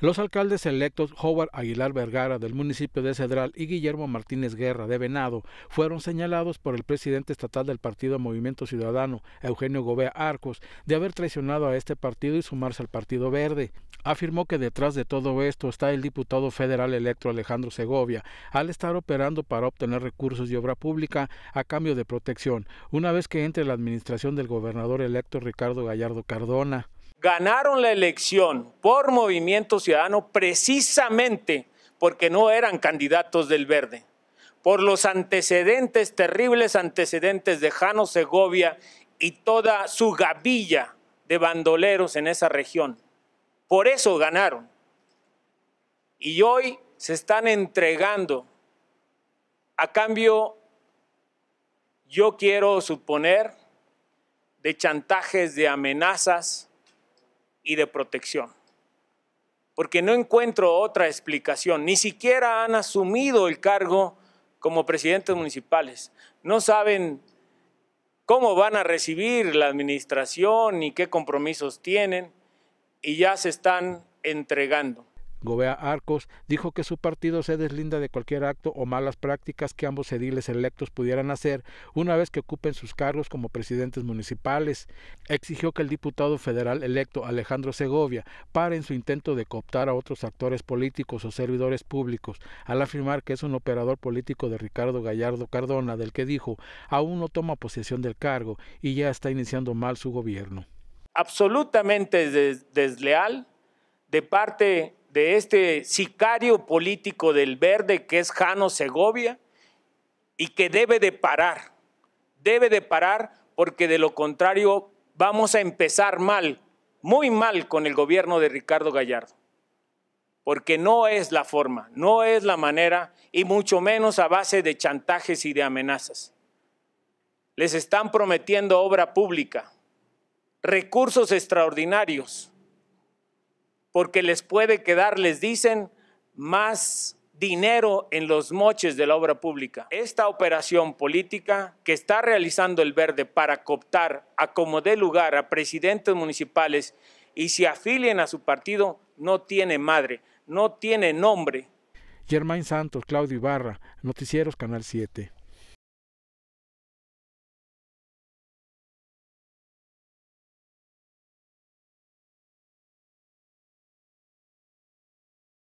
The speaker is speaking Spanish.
Los alcaldes electos Howard Aguilar Vergara del municipio de Cedral y Guillermo Martínez Guerra de Venado fueron señalados por el presidente estatal del partido Movimiento Ciudadano, Eugenio Gobea Arcos, de haber traicionado a este partido y sumarse al Partido Verde. Afirmó que detrás de todo esto está el diputado federal electo Alejandro Segovia, al estar operando para obtener recursos y obra pública a cambio de protección, una vez que entre la administración del gobernador electo Ricardo Gallardo Cardona ganaron la elección por Movimiento Ciudadano precisamente porque no eran candidatos del verde, por los antecedentes, terribles antecedentes de Jano Segovia y toda su gavilla de bandoleros en esa región. Por eso ganaron. Y hoy se están entregando. A cambio, yo quiero suponer, de chantajes, de amenazas, y de protección. Porque no encuentro otra explicación. Ni siquiera han asumido el cargo como presidentes municipales. No saben cómo van a recibir la administración y qué compromisos tienen y ya se están entregando. Gobea Arcos dijo que su partido se deslinda de cualquier acto o malas prácticas que ambos ediles electos pudieran hacer una vez que ocupen sus cargos como presidentes municipales. Exigió que el diputado federal electo Alejandro Segovia pare en su intento de cooptar a otros actores políticos o servidores públicos, al afirmar que es un operador político de Ricardo Gallardo Cardona, del que dijo aún no toma posesión del cargo y ya está iniciando mal su gobierno. Absolutamente desleal de parte de este sicario político del verde que es Jano Segovia y que debe de parar, debe de parar porque de lo contrario vamos a empezar mal, muy mal con el gobierno de Ricardo Gallardo, porque no es la forma, no es la manera y mucho menos a base de chantajes y de amenazas. Les están prometiendo obra pública, recursos extraordinarios porque les puede quedar, les dicen, más dinero en los moches de la obra pública. Esta operación política que está realizando el Verde para cooptar a como dé lugar a presidentes municipales y se afilien a su partido no tiene madre, no tiene nombre. Germain Santos, Claudio Ibarra, Noticieros Canal 7.